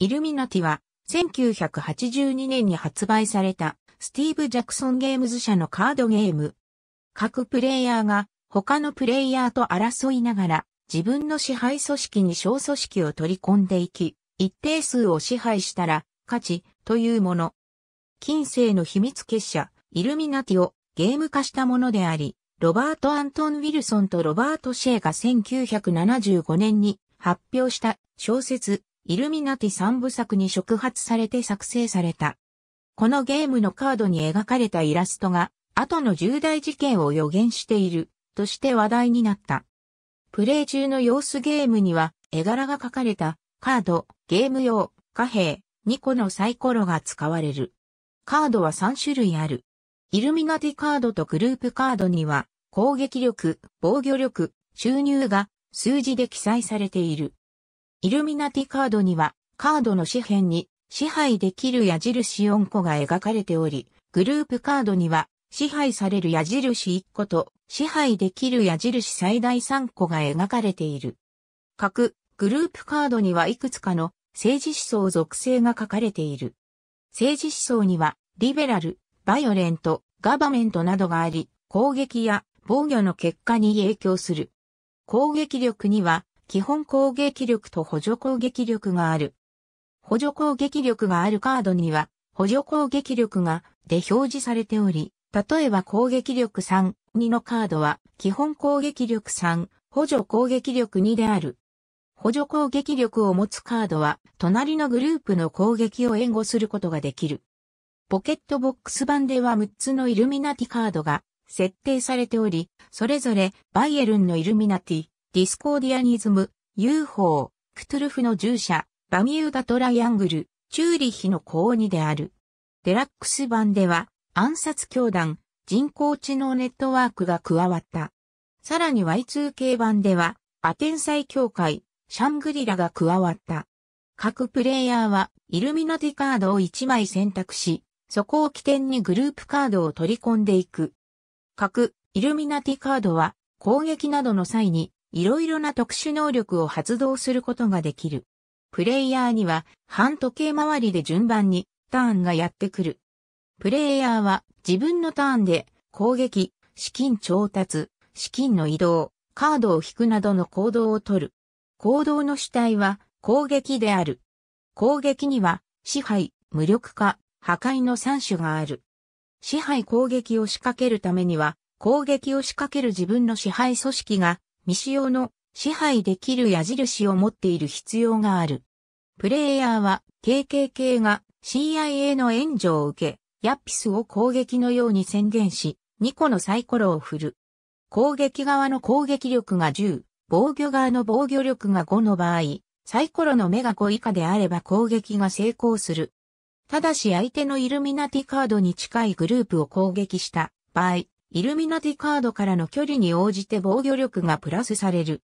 イルミナティは、1982年に発売された、スティーブ・ジャクソン・ゲームズ社のカードゲーム。各プレイヤーが、他のプレイヤーと争いながら、自分の支配組織に小組織を取り込んでいき、一定数を支配したら、勝ち、というもの。近世の秘密結社、イルミナティをゲーム化したものであり、ロバート・アントン・ウィルソンとロバート・シェイが1975年に発表した小説、イルミナティ三部作に触発されて作成された。このゲームのカードに描かれたイラストが、後の重大事件を予言している、として話題になった。プレイ中の様子ゲームには、絵柄が書かれた、カード、ゲーム用、貨幣、2個のサイコロが使われる。カードは3種類ある。イルミナティカードとグループカードには、攻撃力、防御力、収入が数字で記載されている。イルミナティカードには、カードの紙片に支配できる矢印4個が描かれており、グループカードには、支配される矢印1個と、支配できる矢印最大3個が描かれている。各グループカードにはいくつかの政治思想属性が書かれている。政治思想には、リベラル、バイオレント、ガバメントなどがあり、攻撃や防御の結果に影響する。攻撃力には、基本攻撃力と補助攻撃力がある。補助攻撃力があるカードには、補助攻撃力がで表示されており、例えば攻撃力3、2のカードは、基本攻撃力3、補助攻撃力2である。補助攻撃力を持つカードは、隣のグループの攻撃を援護することができる。ポケットボックス版では6つのイルミナティカードが設定されており、それぞれバイエルンのイルミナティ、ディスコーディアニズム、UFO、クトゥルフの従者、バミューダトライアングル、チューリヒの高2である。デラックス版では、暗殺教団、人工知能ネットワークが加わった。さらに Y2K 版では、アテンサイ協会、シャングリラが加わった。各プレイヤーは、イルミナティカードを1枚選択し、そこを起点にグループカードを取り込んでいく。各、イルミナティカードは、攻撃などの際に、いろいろな特殊能力を発動することができる。プレイヤーには半時計回りで順番にターンがやってくる。プレイヤーは自分のターンで攻撃、資金調達、資金の移動、カードを引くなどの行動をとる。行動の主体は攻撃である。攻撃には支配、無力化、破壊の3種がある。支配攻撃を仕掛けるためには攻撃を仕掛ける自分の支配組織が未使用の支配できる矢印を持っている必要がある。プレイヤーは KKK が CIA の援助を受け、ヤッピスを攻撃のように宣言し、2個のサイコロを振る。攻撃側の攻撃力が10、防御側の防御力が5の場合、サイコロの目が5以下であれば攻撃が成功する。ただし相手のイルミナティカードに近いグループを攻撃した場合、イルミナティカードからの距離に応じて防御力がプラスされる。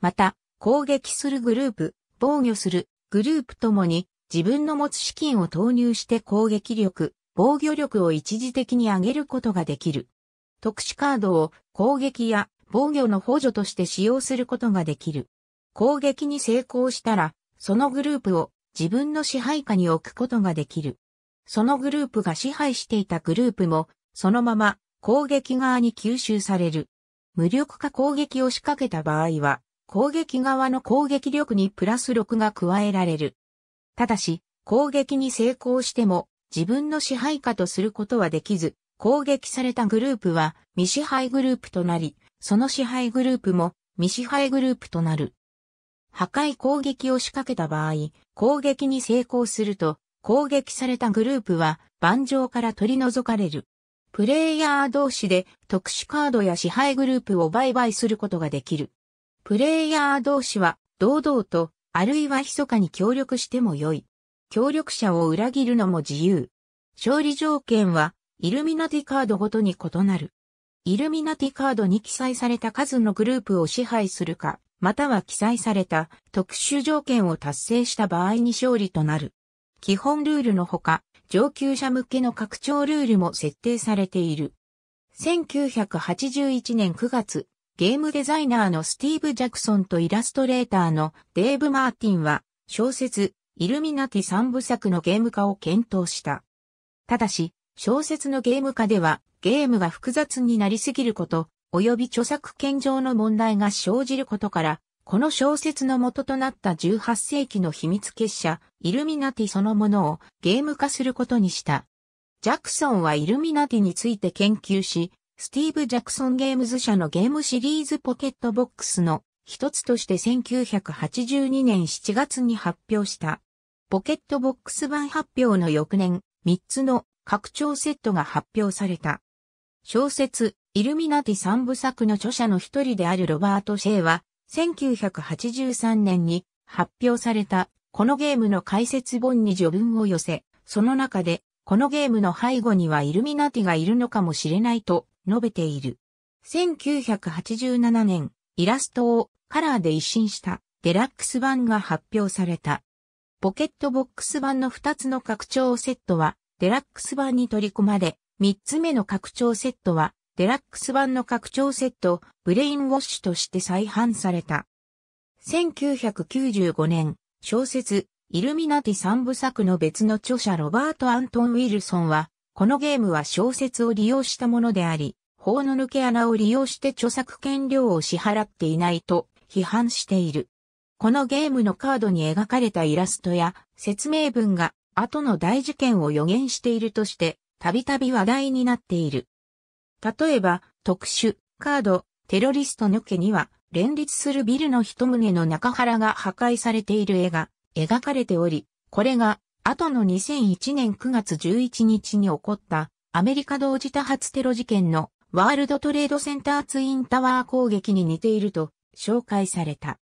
また、攻撃するグループ、防御するグループともに自分の持つ資金を投入して攻撃力、防御力を一時的に上げることができる。特殊カードを攻撃や防御の補助として使用することができる。攻撃に成功したら、そのグループを自分の支配下に置くことができる。そのグループが支配していたグループも、そのまま攻撃側に吸収される。無力化攻撃を仕掛けた場合は、攻撃側の攻撃力にプラス6が加えられる。ただし、攻撃に成功しても、自分の支配下とすることはできず、攻撃されたグループは未支配グループとなり、その支配グループも未支配グループとなる。破壊攻撃を仕掛けた場合、攻撃に成功すると、攻撃されたグループは盤上から取り除かれる。プレイヤー同士で特殊カードや支配グループを売買することができる。プレイヤー同士は堂々と、あるいは密かに協力しても良い。協力者を裏切るのも自由。勝利条件は、イルミナティカードごとに異なる。イルミナティカードに記載された数のグループを支配するか、または記載された特殊条件を達成した場合に勝利となる。基本ルールのほか、上級者向けの拡張ルールも設定されている。1981年9月、ゲームデザイナーのスティーブ・ジャクソンとイラストレーターのデーブ・マーティンは小説イルミナティ3部作のゲーム化を検討した。ただし、小説のゲーム化ではゲームが複雑になりすぎること、及び著作権上の問題が生じることから、この小説の元となった18世紀の秘密結社、イルミナティそのものをゲーム化することにした。ジャクソンはイルミナティについて研究し、スティーブ・ジャクソンゲームズ社のゲームシリーズポケットボックスの一つとして1982年7月に発表した。ポケットボックス版発表の翌年、3つの拡張セットが発表された。小説、イルミナティ3部作の著者の一人であるロバート・シェイは、1983年に発表されたこのゲームの解説本に序文を寄せ、その中でこのゲームの背後にはイルミナティがいるのかもしれないと述べている。1987年、イラストをカラーで一新したデラックス版が発表された。ポケットボックス版の2つの拡張セットはデラックス版に取り込まれ、3つ目の拡張セットはデラックス版の拡張セット、ブレインウォッシュとして再販された。1995年、小説、イルミナティ三部作の別の著者ロバート・アントン・ウィルソンは、このゲームは小説を利用したものであり、法の抜け穴を利用して著作権料を支払っていないと批判している。このゲームのカードに描かれたイラストや説明文が後の大事件を予言しているとして、たびたび話題になっている。例えば、特殊、カード、テロリストの家には、連立するビルの一棟の中原が破壊されている絵が描かれており、これが後の2001年9月11日に起こったアメリカ同時多発テロ事件のワールドトレードセンターツインタワー攻撃に似ていると紹介された。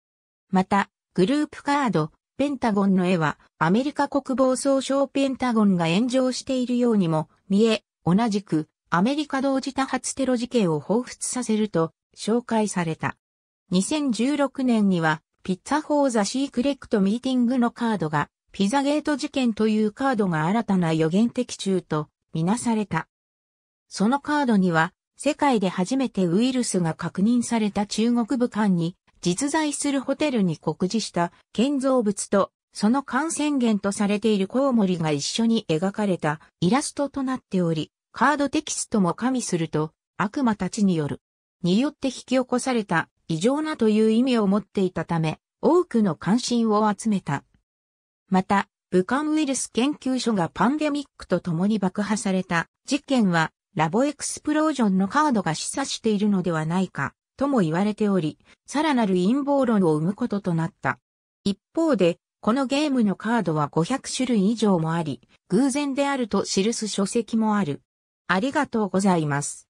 また、グループカード、ペンタゴンの絵はアメリカ国防総省ペンタゴンが炎上しているようにも見え、同じくアメリカ同時多発テロ事件を彷彿させると紹介された。2016年には、ピッツァ・フォー・ザ・シークレクト・ミーティングのカードが、ピザゲート事件というカードが新たな予言的中とみなされた。そのカードには、世界で初めてウイルスが確認された中国武漢に実在するホテルに告示した建造物とその感染源とされているコウモリが一緒に描かれたイラストとなっており、カードテキストも加味すると、悪魔たちによる、によって引き起こされた異常なという意味を持っていたため、多くの関心を集めた。また、武漢ウイルス研究所がパンデミックと共に爆破された事件は、ラボエクスプロージョンのカードが示唆しているのではないか、とも言われており、さらなる陰謀論を生むこととなった。一方で、このゲームのカードは500種類以上もあり、偶然であると記す書籍もある。ありがとうございます。